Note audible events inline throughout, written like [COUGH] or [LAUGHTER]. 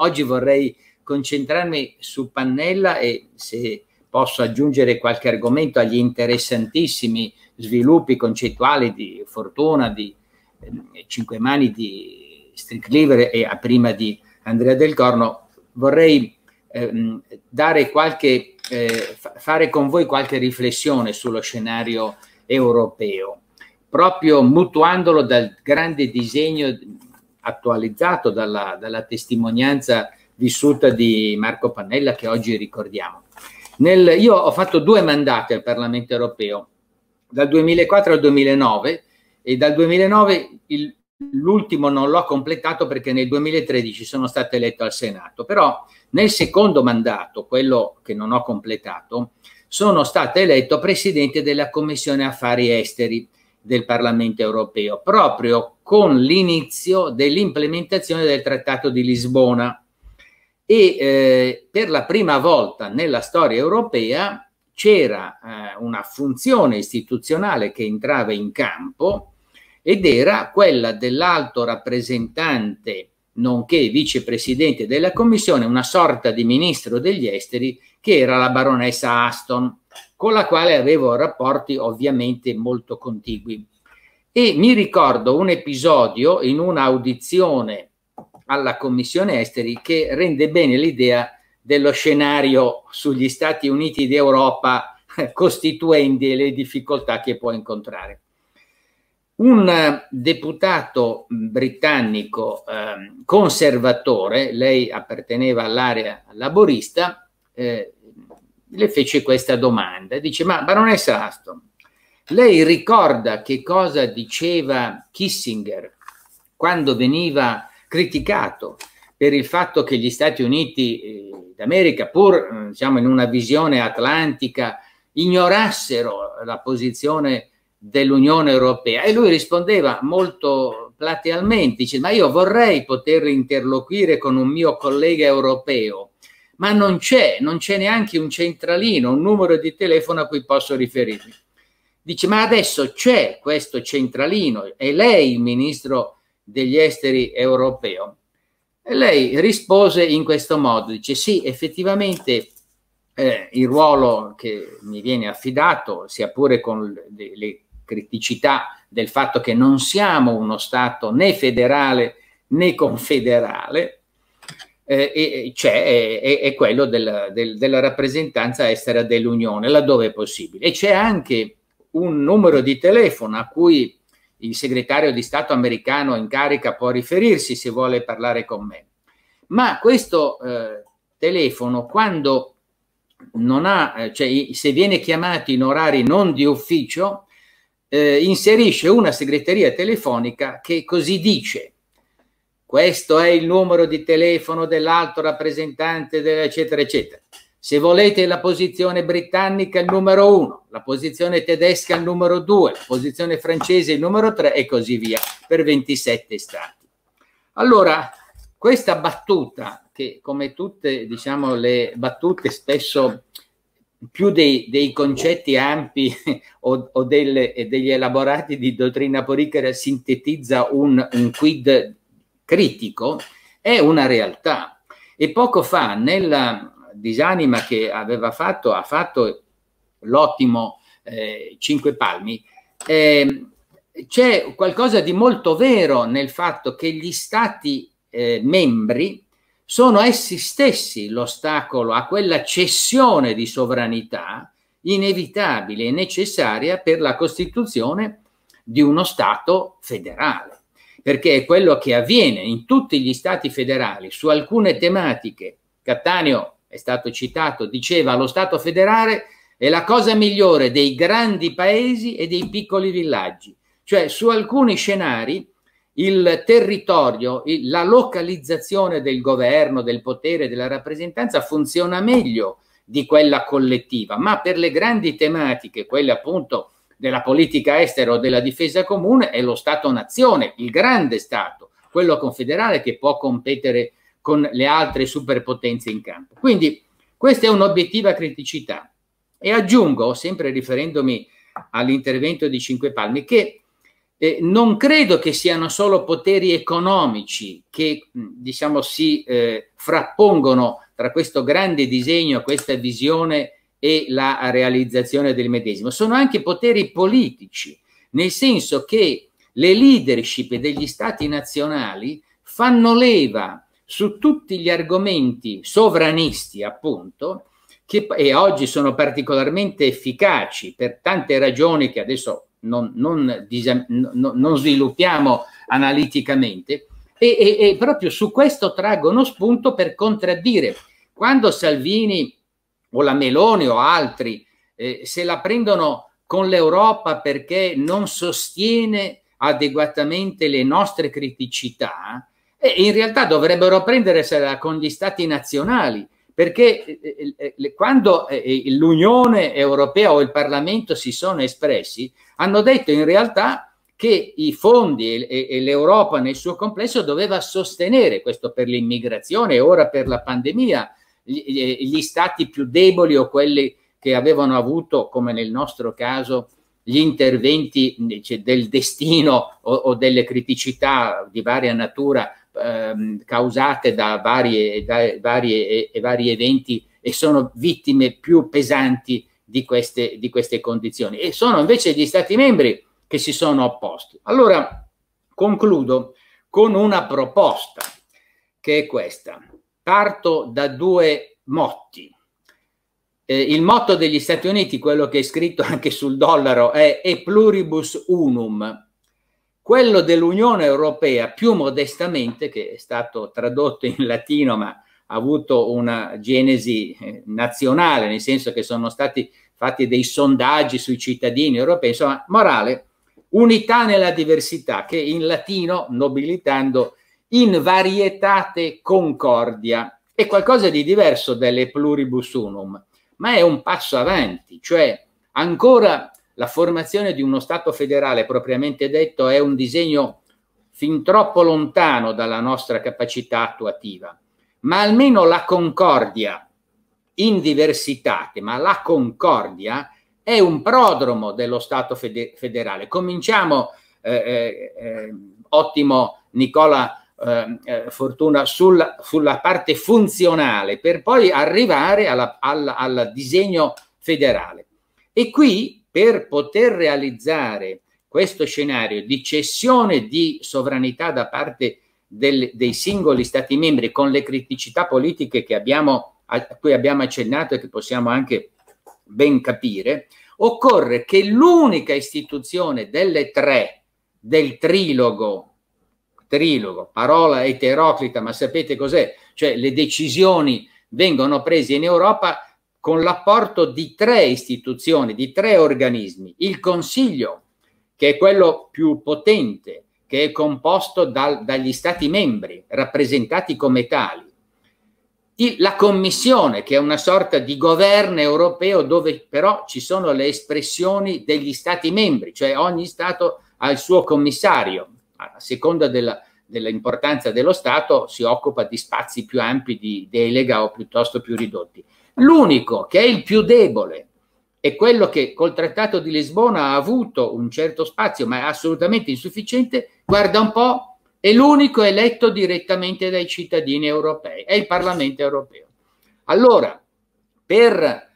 Oggi vorrei concentrarmi su Pannella e se posso aggiungere qualche argomento agli interessantissimi sviluppi concettuali di Fortuna, di eh, Cinque Mani, di Strickliver e prima di Andrea Del Corno, vorrei ehm, dare qualche, eh, fare con voi qualche riflessione sullo scenario europeo, proprio mutuandolo dal grande disegno attualizzato dalla, dalla testimonianza vissuta di Marco Pannella che oggi ricordiamo. Nel, io ho fatto due mandate al Parlamento europeo, dal 2004 al 2009 e dal 2009 il, l'ultimo non l'ho completato perché nel 2013 sono stato eletto al Senato, però nel secondo mandato, quello che non ho completato, sono stato eletto presidente della Commissione Affari Esteri del Parlamento europeo, proprio con l'inizio dell'implementazione del Trattato di Lisbona. E eh, per la prima volta nella storia europea c'era eh, una funzione istituzionale che entrava in campo ed era quella dell'alto rappresentante nonché vicepresidente della Commissione, una sorta di ministro degli esteri che era la baronessa Aston con la quale avevo rapporti ovviamente molto contigui. E mi ricordo un episodio in un'audizione alla Commissione Esteri che rende bene l'idea dello scenario sugli Stati Uniti d'Europa [LAUGHS] costituenti e le difficoltà che può incontrare. Un eh, deputato mm, britannico eh, conservatore, lei apparteneva all'area laborista, eh, le fece questa domanda. Dice, ma baronessa Aston, lei ricorda che cosa diceva Kissinger quando veniva criticato per il fatto che gli Stati Uniti eh, d'America, pur diciamo, in una visione atlantica, ignorassero la posizione dell'Unione Europea? E lui rispondeva molto platealmente, dice, ma io vorrei poter interloquire con un mio collega europeo ma non c'è, non c'è neanche un centralino, un numero di telefono a cui posso riferirmi. Dice, ma adesso c'è questo centralino, è lei il ministro degli esteri europeo? E lei rispose in questo modo, dice, sì, effettivamente eh, il ruolo che mi viene affidato, sia pure con le, le criticità del fatto che non siamo uno Stato né federale né confederale, eh, c'è, cioè, è, è quello della, del, della rappresentanza estera dell'Unione, laddove è possibile. E c'è anche un numero di telefono a cui il segretario di Stato americano in carica può riferirsi se vuole parlare con me. Ma questo eh, telefono, quando non ha, eh, cioè se viene chiamato in orari non di ufficio, eh, inserisce una segreteria telefonica che così dice questo è il numero di telefono dell'alto rappresentante, eccetera, eccetera. Se volete la posizione britannica, il numero uno, la posizione tedesca, il numero due, la posizione francese, il numero tre e così via, per 27 stati. Allora, questa battuta, che come tutte diciamo, le battute spesso più dei, dei concetti ampi [LAUGHS] o, o delle, degli elaborati di dottrina politica sintetizza un, un quid critico è una realtà. E poco fa, nella disanima che aveva fatto, ha fatto l'ottimo eh, Cinque Palmi, eh, c'è qualcosa di molto vero nel fatto che gli stati eh, membri sono essi stessi l'ostacolo a quella cessione di sovranità inevitabile e necessaria per la costituzione di uno Stato federale perché è quello che avviene in tutti gli stati federali su alcune tematiche. Cattaneo è stato citato, diceva lo Stato federale è la cosa migliore dei grandi paesi e dei piccoli villaggi, cioè su alcuni scenari il territorio, la localizzazione del governo, del potere, della rappresentanza funziona meglio di quella collettiva, ma per le grandi tematiche, quelle appunto della politica estera o della difesa comune è lo Stato-nazione, il grande Stato, quello confederale che può competere con le altre superpotenze in campo. Quindi questa è un'obiettiva criticità. E aggiungo, sempre riferendomi all'intervento di Cinque Palmi, che eh, non credo che siano solo poteri economici che diciamo, si eh, frappongono tra questo grande disegno, questa visione e la realizzazione del medesimo, sono anche poteri politici, nel senso che le leadership degli stati nazionali fanno leva su tutti gli argomenti sovranisti, appunto, che e oggi sono particolarmente efficaci per tante ragioni che adesso non, non, non, non sviluppiamo analiticamente, e, e, e proprio su questo traggono spunto per contraddire. Quando Salvini o la Meloni o altri eh, se la prendono con l'Europa perché non sostiene adeguatamente le nostre criticità, eh, in realtà dovrebbero prendersela con gli stati nazionali, perché eh, eh, eh quando eh, l'Unione Europea o il Parlamento si sono espressi, hanno detto in realtà che i fondi e, e l'Europa nel suo complesso doveva sostenere questo per l'immigrazione e ora per la pandemia, gli, gli stati più deboli o quelli che avevano avuto, come nel nostro caso, gli interventi del destino o, o delle criticità di varia natura ehm, causate da, varie, da varie, e, vari eventi e sono vittime più pesanti di queste, di queste condizioni. E sono invece gli Stati membri che si sono opposti. Allora concludo con una proposta che è questa. Parto da due motti. Eh, il motto degli Stati Uniti, quello che è scritto [LAUGHS] anche sul dollaro, è E pluribus unum. Quello dell'Unione Europea, più modestamente, che è stato tradotto in latino, ma ha avuto una genesi eh, nazionale, nel senso che sono stati fatti dei sondaggi sui cittadini europei, insomma, morale, unità nella diversità, che in latino, nobilitando, in varietate concordia. È qualcosa di diverso dalle pluribus unum, ma è un passo avanti, cioè ancora la formazione di uno Stato federale propriamente detto è un disegno fin troppo lontano dalla nostra capacità attuativa, ma almeno la concordia in diversitate, ma la concordia è un prodromo dello Stato fede- federale. Cominciamo, eh, eh, eh ottimo Nicola Ehm, eh, Fortuna sulla, sulla, parte funzionale per poi arrivare al disegno federale. E qui per poter realizzare questo scenario di cessione di sovranità da parte del, dei singoli Stati membri con le criticità politiche che abbiamo, a cui abbiamo accennato e che possiamo anche ben capire, occorre che l'unica istituzione delle tre del trilogo trilogo, parola eteroclita, ma sapete cos'è? Cioè le decisioni vengono prese in Europa con l'apporto di tre istituzioni, di tre organismi. Il Consiglio, che è quello più potente, che è composto dal, dagli Stati membri, rappresentati come tali. Il, la Commissione, che è una sorta di governo europeo dove però ci sono le espressioni degli Stati membri, cioè ogni Stato ha il suo commissario, a seconda della, dell'importanza dello Stato si occupa di spazi più ampi di delega o piuttosto più ridotti. L'unico che è il più debole è quello che col Trattato di Lisbona ha avuto un certo spazio, ma è assolutamente insufficiente, guarda un po', è l'unico eletto direttamente dai cittadini europei, è il Parlamento europeo. Allora, per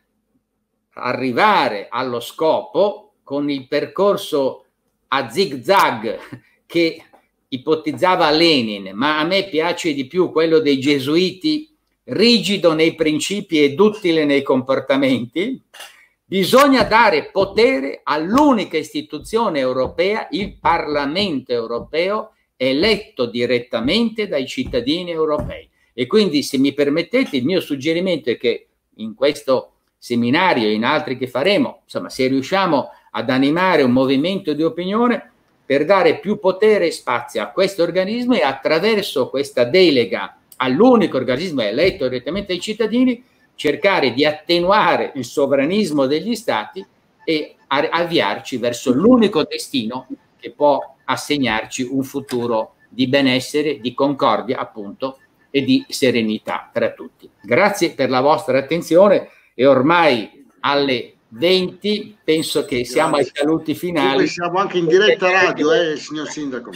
arrivare allo scopo, con il percorso a zig zag che ipotizzava Lenin, ma a me piace di più quello dei gesuiti, rigido nei principi e duttile nei comportamenti, bisogna dare potere all'unica istituzione europea, il Parlamento europeo, eletto direttamente dai cittadini europei. E quindi, se mi permettete, il mio suggerimento è che in questo seminario e in altri che faremo, insomma, se riusciamo ad animare un movimento di opinione, per dare più potere e spazio a questo organismo e attraverso questa delega all'unico organismo eletto direttamente dai cittadini cercare di attenuare il sovranismo degli stati e avviarci verso l'unico destino che può assegnarci un futuro di benessere, di concordia appunto e di serenità tra tutti. Grazie per la vostra attenzione e ormai alle 20, penso che siamo ai saluti finali. Noi siamo anche in diretta radio, eh, signor Sindaco.